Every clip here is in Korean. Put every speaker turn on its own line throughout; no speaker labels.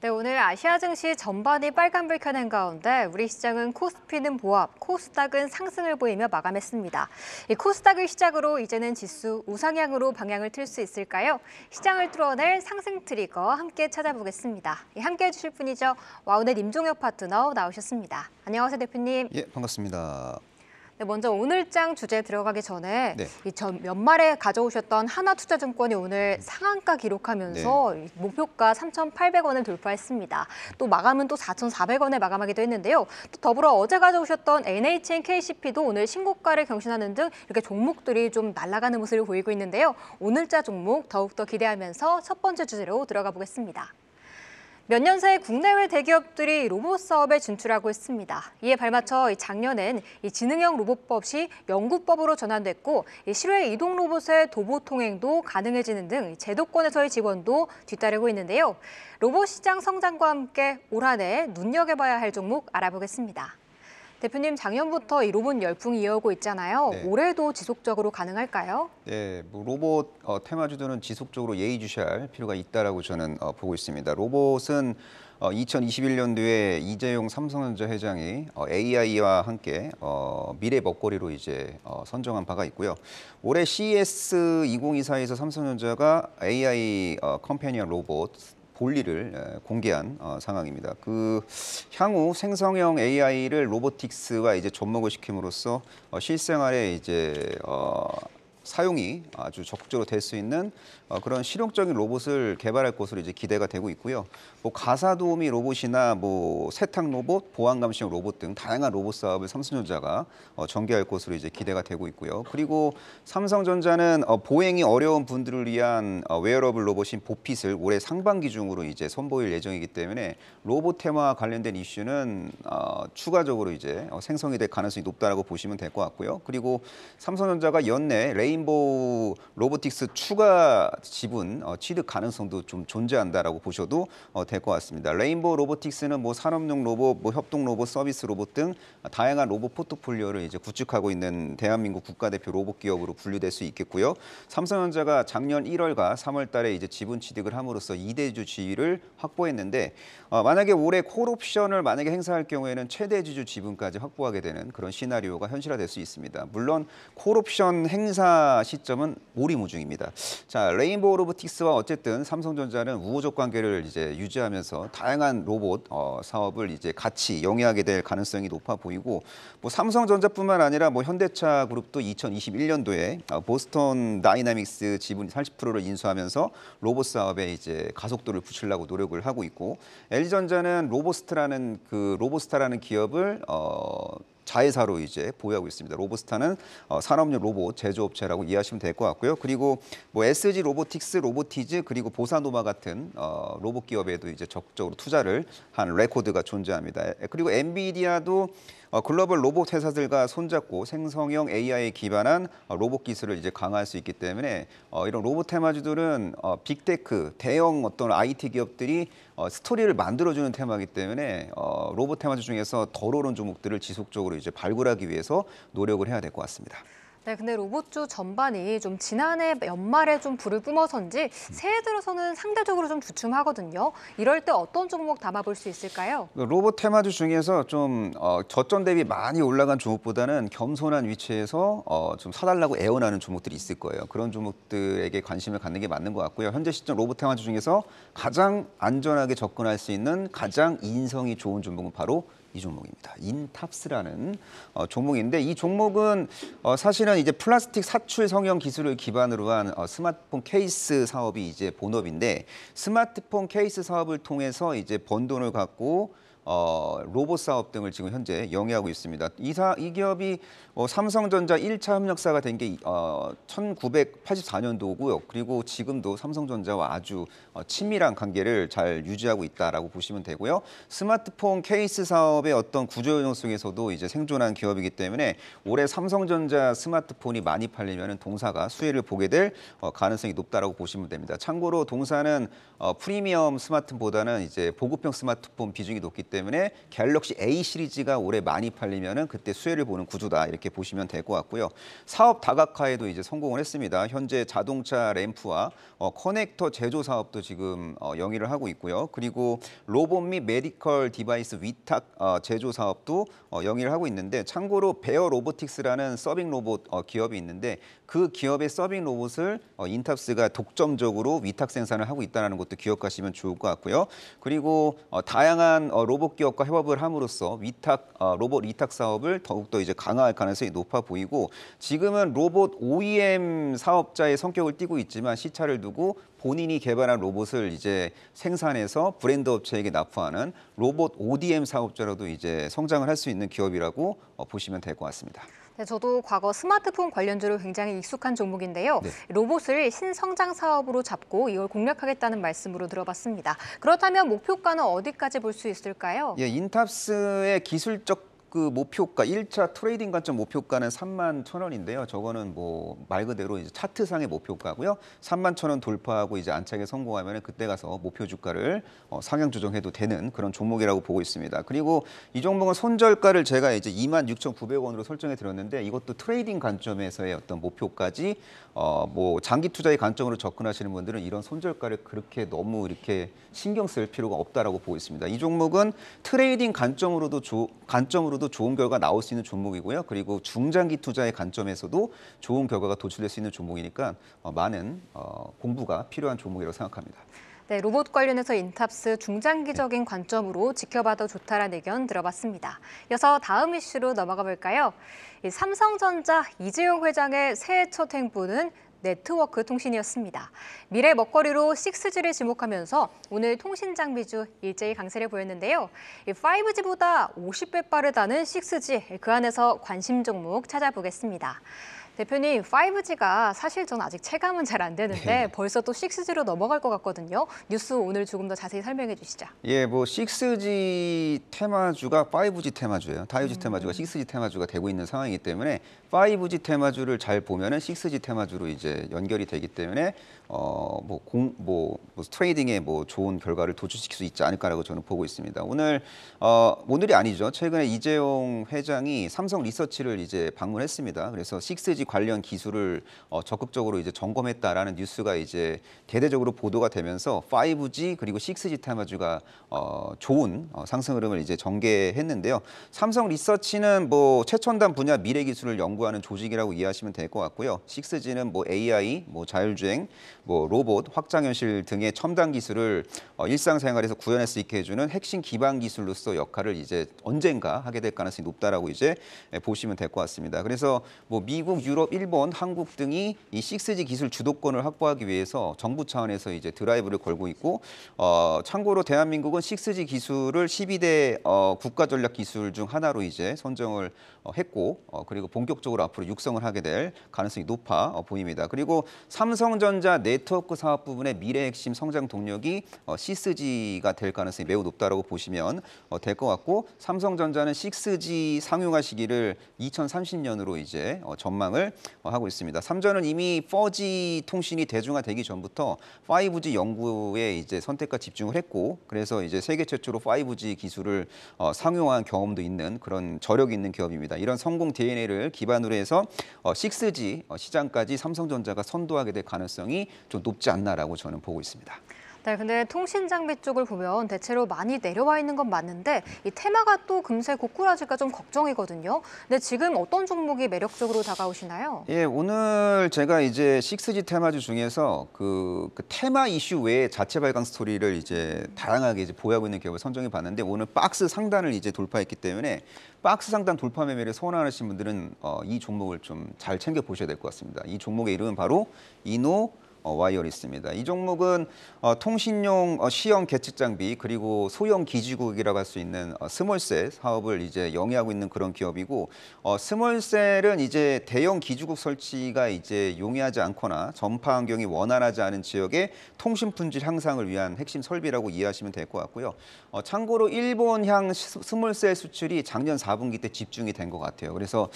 네, 오늘 아시아 증시 전반이 빨간불 켜낸 가운데 우리 시장은 코스피는 보합, 코스닥은 상승을 보이며 마감했습니다. 이 코스닥을 시작으로 이제는 지수 우상향으로 방향을 틀 수 있을까요? 시장을 뚫어낼 상승 트리거 함께 찾아보겠습니다. 예, 함께해 주실 분이죠. 와우넷 임종혁 파트너 나오셨습니다. 안녕하세요, 대표님.
예, 반갑습니다.
네, 먼저 오늘장 주제 들어가기 전에 네. 이전 연말에 가져오셨던 하나투자증권이 오늘 음. 상한가 기록하면서 네. 목표가 3,800원을 돌파했습니다. 또 마감은 또 4,400원에 마감하기도 했는데요. 또 더불어 어제 가져오셨던 NHN KCP도 오늘 신고가를 경신하는 등 이렇게 종목들이 좀 날아가는 모습을 보이고 있는데요. 오늘자 종목 더욱더 기대하면서 첫 번째 주제로 들어가 보겠습니다. 몇년새 국내외 대기업들이 로봇 사업에 진출하고 있습니다. 이에 발맞춰 작년엔 지능형 로봇법이 영구법으로 전환됐고 실외 이동 로봇의 도보 통행도 가능해지는 등 제도권에서의 지원도 뒤따르고 있는데요. 로봇 시장 성장과 함께 올 한해 눈여겨봐야 할 종목 알아보겠습니다. 대표님 작년부터 이 로봇 열풍이 이어오고 있잖아요. 네. 올해도 지속적으로 가능할까요?
네, 뭐 로봇 어, 테마 주도는 지속적으로 예의주시할 필요가 있다라고 저는 어, 보고 있습니다. 로봇은 어, 2021년도에 이재용 삼성전자 회장이 어, AI와 함께 어, 미래 먹거리로 이제 어, 선정한 바가 있고요. 올해 CES 2024에서 삼성전자가 AI 어, 컴패니언 로봇 본리를 공개한 어, 상황입니다. 그 향후 생성형 AI를 로보틱스와 이제 접목을 시킴으로써 어, 실생활에 이제 어, 사용이 아주 적극적으로 될 수 있는 어, 그런 실용적인 로봇을 개발할 것으로 이제 기대가 되고 있고요. 뭐 가사 도우미 로봇이나 뭐 세탁 로봇, 보안 감시용 로봇 등 다양한 로봇 사업을 삼성전자가 어, 전개할 것으로 이제 기대가 되고 있고요. 그리고 삼성전자는 어, 보행이 어려운 분들을 위한 웨어러블 로봇인 보핏을 올해 상반기 중으로 이제 선보일 예정이기 때문에 로봇 테마와 관련된 이슈는 추가적으로 이제 생성이 될 가능성이 높다라고 보시면 될 것 같고요. 그리고 삼성전자가 연내 레인 레인보우 로보틱스 추가 지분 어, 취득 가능성도 좀 존재한다라고 보셔도 어, 될것 같습니다. 레인보우 로보틱스는 뭐 산업용 로봇, 뭐 협동 로봇, 서비스 로봇 등 다양한 로봇 포트폴리오를 이제 구축하고 있는 대한민국 국가대표 로봇 기업으로 분류될 수 있겠고요. 삼성전자가 작년 1월과 3월달에 이제 지분 취득을 함으로써 2대주 지위를 확보했는데 어, 만약에 올해 콜옵션을 만약에 행사할 경우에는 최대 주주 지분까지 확보하게 되는 그런 시나리오가 현실화될 수 있습니다. 물론 콜옵션 행사 시점은 오리무중입니다. 자, 레인보우 로보틱스와 어쨌든 삼성전자는 우호적 관계를 이제 유지하면서 다양한 로봇 어, 사업을 이제 같이 영위하게 될 가능성이 높아 보이고 뭐 삼성전자뿐만 아니라 뭐 현대차 그룹도 2021년도에 어, 보스턴 다이나믹스 지분 40%를 인수하면서 로봇 사업에 이제 가속도를 붙이려고 노력을 하고 있고 LG전자는 로보스트라는 그 로보스타라는 기업을 어 자회사로 이제 보유하고 있습니다. 로보스타는 어, 산업용 로봇 제조업체라고 이해하시면 될 것 같고요. 그리고 뭐 SG 로보틱스, 로보티즈 그리고 보사노마 같은 어, 로봇 기업에도 이제 적극적으로 투자를 한 레코드가 존재합니다. 그리고 엔비디아도 어, 글로벌 로봇 회사들과 손잡고 생성형 AI에 기반한 어, 로봇 기술을 이제 강화할 수 있기 때문에 어, 이런 로봇 테마주들은 빅테크, 대형 어떤 IT 기업들이 스토리를 만들어주는 테마이기 때문에 로봇 테마주 중에서 덜 오른 종목들을 지속적으로 이제 발굴하기 위해서 노력을 해야 될 것 같습니다.
네, 근데 로봇주 전반이 좀 지난해 연말에 좀 불을 뿜어서인지 새해 들어서는 상대적으로 좀 주춤하거든요. 이럴 때 어떤 종목 담아볼 수 있을까요?
그 로봇 테마주 중에서 좀 어, 저점 대비 많이 올라간 종목보다는 겸손한 위치에서 어, 좀 사달라고 애원하는 종목들이 있을 거예요. 그런 종목들에게 관심을 갖는 게 맞는 것 같고요. 현재 시점 로봇 테마주 중에서 가장 안전하게 접근할 수 있는 가장 인성이 좋은 종목은 바로 이 종목입니다. 인탑스라는 어, 종목인데 이 종목은 어, 사실은 이제 플라스틱 사출 성형 기술을 기반으로 한 어, 스마트폰 케이스 사업이 이제 본업인데 스마트폰 케이스 사업을 통해서 이제 번 돈을 갖고 어, 로봇 사업 등을 지금 현재 영위하고 있습니다. 이사, 이 기업이 뭐 어, 삼성전자 일차 협력사가 된 게 어, 1984년도고요. 그리고 지금도 삼성전자와 아주 어, 친밀한 관계를 잘 유지하고 있다라고 보시면 되고요. 스마트폰 케이스 사업의 어떤 구조 요소 속에서도 이제 생존한 기업이기 때문에 올해 삼성전자 스마트폰이 많이 팔리면 동사가 수혜를 보게 될 어, 가능성이 높다라고 보시면 됩니다. 참고로 동사는 어, 프리미엄 스마트폰보다는 이제 보급형 스마트폰 비중이 높기 때문에 때문에 갤럭시 A 시리즈가 올해 많이 팔리면 그때 수혜를 보는 구조다 이렇게 보시면 될 것 같고요. 사업 다각화에도 이제 성공을 했습니다. 현재 자동차 램프와 어, 커넥터 제조 사업도 지금 어, 영위를 하고 있고요. 그리고 로봇 및 메디컬 디바이스 위탁 어, 제조 사업도 어, 영위를 하고 있는데 참고로 베어 로보틱스라는 서빙 로봇 어, 기업이 있는데 그 기업의 서빙 로봇을 어, 인탑스가 독점적으로 위탁 생산을 하고 있다는 것도 기억하시면 좋을 것 같고요. 그리고 어, 다양한 어, 로봇 로봇 기업과 협업을 함으로써 위탁 어, 로봇 위탁 사업을 더욱더 이제 강화할 가능성이 높아 보이고 지금은 로봇 OEM 사업자의 성격을 띠고 있지만 시차를 두고 본인이 개발한 로봇을 이제 생산해서 브랜드 업체에게 납부하는 로봇 ODM 사업자로도 이제 성장을 할 수 있는 기업이라고 어, 보시면 될 것
같습니다. 네, 저도 과거 스마트폰 관련주로 굉장히 익숙한 종목인데요. 네. 로봇을 신성장 사업으로 잡고 이걸 공략하겠다는 말씀으로 들어봤습니다. 그렇다면 목표가는 어디까지 볼 수 있을까요?
예, 인탑스의 기술적 그 목표가 1차 트레이딩 관점 목표가는 3만 천 원인데요. 저거는 뭐 말 그대로 이제 차트상의 목표가고요. 3만 천 원 돌파하고 이제 안착에 성공하면 그때 가서 목표 주가를 어, 상향 조정해도 되는 그런 종목이라고 보고 있습니다. 그리고 이 종목은 손절가를 제가 이제 2만 6,900원으로 설정해 드렸는데 이것도 트레이딩 관점에서의 어떤 목표까지 어, 뭐 장기 투자의 관점으로 접근하시는 분들은 이런 손절가를 그렇게 너무 이렇게 신경 쓸 필요가 없다라고 보고 있습니다. 이 종목은 트레이딩 관점으로도 조, 관점으로 기적으로도 좋은 결과 가 나올 수 있는 종목이고요. 그리고 중장기 투자의 관점에서도 좋은 결과가 도출될 수 있는 종목이니까 어, 많은 어, 공부가 필요한 종목이라고 생각합니다.
네, 로봇 관련해서 인탑스 중장기적인 관점으로 지켜봐도 좋다라는 의견 들어봤습니다. 이어서 다음 이슈로 넘어가 볼까요? 삼성전자 이재용 회장의 새해 첫 행보는 네트워크 통신이었습니다. 미래 먹거리로 6G를 지목하면서 오늘 통신 장비주 일제히 강세를 보였는데요. 5G보다 50배 빠르다는 6G, 그 안에서 관심 종목 찾아보겠습니다. 대표님 5G가 사실 전 아직 체감은 잘 안 되는데 네. 벌써 또 6G로 넘어갈 것 같거든요. 뉴스 오늘 조금 더 자세히 설명해 주시죠.
예, 뭐 6G 테마주가 5G 테마주예요. 5G 음. 테마주가 6G 테마주가 되고 있는 상황이기 때문에 5G 테마주를 잘 보면은 6G 테마주로 이제 연결이 되기 때문에 어 뭐 공뭐뭐 트레이딩에 뭐 좋은 결과를 도출시킬 수 있지 않을까라고 저는 보고 있습니다. 오늘 어 오늘이 아니죠. 최근에 이재용 회장이 삼성 리서치를 이제 방문했습니다. 그래서 6G 관련 기술을 어, 적극적으로 이제 점검했다라는 뉴스가 이제 대대적으로 보도가 되면서 5G 그리고 6G 타마주가 어, 좋은 어, 상승 흐름을 이제 전개했는데요. 삼성 리서치는 뭐 최첨단 분야 미래 기술을 연구하는 조직이라고 이해하시면 될 것 같고요. 6G는 뭐 AI, 뭐 자율주행, 뭐 로봇, 확장현실 등의 첨단 기술을 어, 일상생활에서 구현할 수 있게 해주는 핵심 기반 기술로서 역할을 이제 언젠가 하게 될 가능성이 높다라고 이제 예, 보시면 될 것 같습니다. 그래서 뭐 미국, 유럽 유럽, 일본, 한국 등이 이 6G 기술 주도권을 확보하기 위해서 정부 차원에서 이제 드라이브를 걸고 있고 어, 참고로 대한민국은 6G 기술을 12대 어, 국가 전략 기술 중 하나로 이제 선정을 어, 했고 어, 그리고 본격적으로 앞으로 육성을 하게 될 가능성이 높아 어, 보입니다. 그리고 삼성전자 네트워크 사업 부분의 미래 핵심 성장 동력이 어, 6G가 될 가능성이 매우 높다라고 보시면 어, 될것 같고 삼성전자는 6G 상용화 시기를 2030년으로 이제 어, 전망을 어, 하고 있습니다. 3전은 이미 4G 통신이 대중화되기 전부터 5G 연구에 이제 선택과 집중을 했고 그래서 이제 세계 최초로 5G 기술을 어, 상용화한 경험도 있는 그런 저력 있는 기업입니다. 이런 성공 DNA를 기반으로 해서 어, 6G 어, 시장까지 삼성전자가 선도하게 될 가능성이 좀 높지 않나라고 저는 보고 있습니다.
네, 근데 통신 장비 쪽을 보면 대체로 많이 내려와 있는 건 맞는데 이 테마가 또 금세 고꾸라질까 좀 걱정이거든요. 근데 지금 어떤 종목이 매력적으로 다가오시나요?
예, 오늘 제가 이제 6G 테마주 중에서 그, 그 테마 이슈 외에 자체 발광 스토리를 이제 다양하게 이제 보유하고 있는 기업을 선정해 봤는데 오늘 박스 상단을 이제 돌파했기 때문에 박스 상단 돌파 매매를 소원하시는 분들은 어, 이 종목을 좀 잘 챙겨 보셔야 될 것 같습니다. 이 종목의 이름은 바로 이노 어, 와이어리 스입니다이 종목은 어, 통신용 어, 시형 계측 장비 그리고 소형 기지국이라고 할 수 있는 스몰셀 사업을 이제 영위하고 있는 그런 기업이고 스몰셀은 이제 대형 기지국 설치가 이제 용이하지 않거나 전파 환경이 원활하지 않은 지역의 통신 품질 향상을 위한 핵심 설비라고 이해하시면 될 것 같고요. 참고로 일본향 스몰셀 수출이 작년 4분기 때 집중이 된 것 같아요. 그래서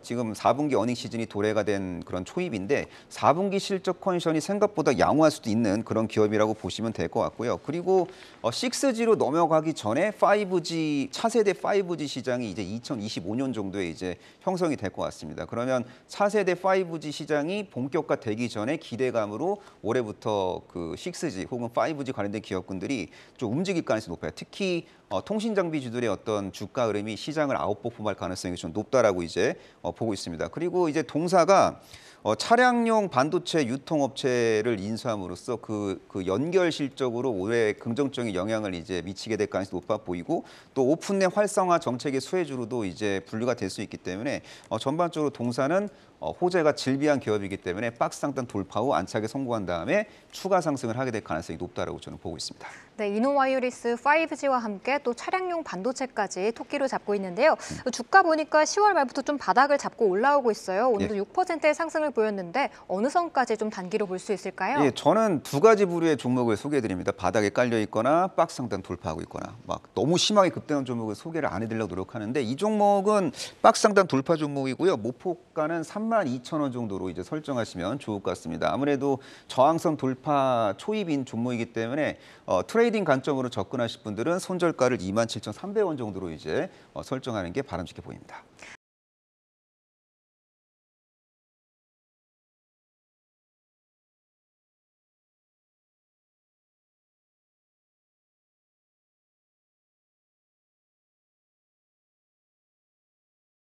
지금 4분기 어닝 시즌이 도래가 된 그런 초입인데 4분기 실적 실적 컨디션이 생각보다 양호할 수도 있는 그런 기업이라고 보시면 될 것 같고요. 그리고 6G로 어, 넘어가기 전에 5G 차세대 5G 시장이 이제 2025년 정도에 이제 형성이 될 것 같습니다. 그러면 차세대 5G 시장이 본격화되기 전에 기대감으로 올해부터 그 6G 혹은 5G 관련된 기업군들이 좀 움직일 가능성이 높아요. 특히 어, 통신 장비주들의 어떤 주가 흐름이 시장을 아웃퍼품할 가능성이 좀 높다라고 이제 어, 보고 있습니다. 그리고 이제 동사가 어, 차량용 반도체 유통업체를 인수함으로써 그, 그 연결 실적으로 올해 긍정적인 영향을 이제 미치게 될 가능성이 높아 보이고 또 오픈내 활성화 정책의 수혜주로도 이제 분류가 될 수 있기 때문에 어, 전반적으로 동사는 어, 호재가 질비한 기업이기 때문에 박스 상단 돌파 후 안착에 성공한 다음에 추가 상승을 하게 될 가능성이 높다라고 저는 보고 있습니다.
네, 이노와유리스 이 5G와 함께 또 차량용 반도체까지 토끼로 잡고 있는데요. 음. 주가 보니까 10월 말부터 좀 바닥을 잡고 올라오고 있어요. 오늘도 예. 6%의 상승을 보였는데 어느 선까지 좀 단기로 볼 수 있을까요? 예,
저는 두 가지 부류의 종목을 소개해드립니다. 바닥에 깔려 있거나 박스 상단 돌파하고 있거나 막 너무 심하게 급등한 종목을 소개를 안 해드리려고 노력하는데 이 종목은 박스 상단 돌파 종목이고요. 목포가는 3만 2천 원 정도로 이제 설정하시면 좋을 것 같습니다. 아무래도 저항선 돌파 초입인 종목이기 때문에 어, 트레이드 트레이딩 관점으로 접근하실 분들은 손절가를 27,300원 정도로 이제 어, 설정하는 게 바람직해 보입니다.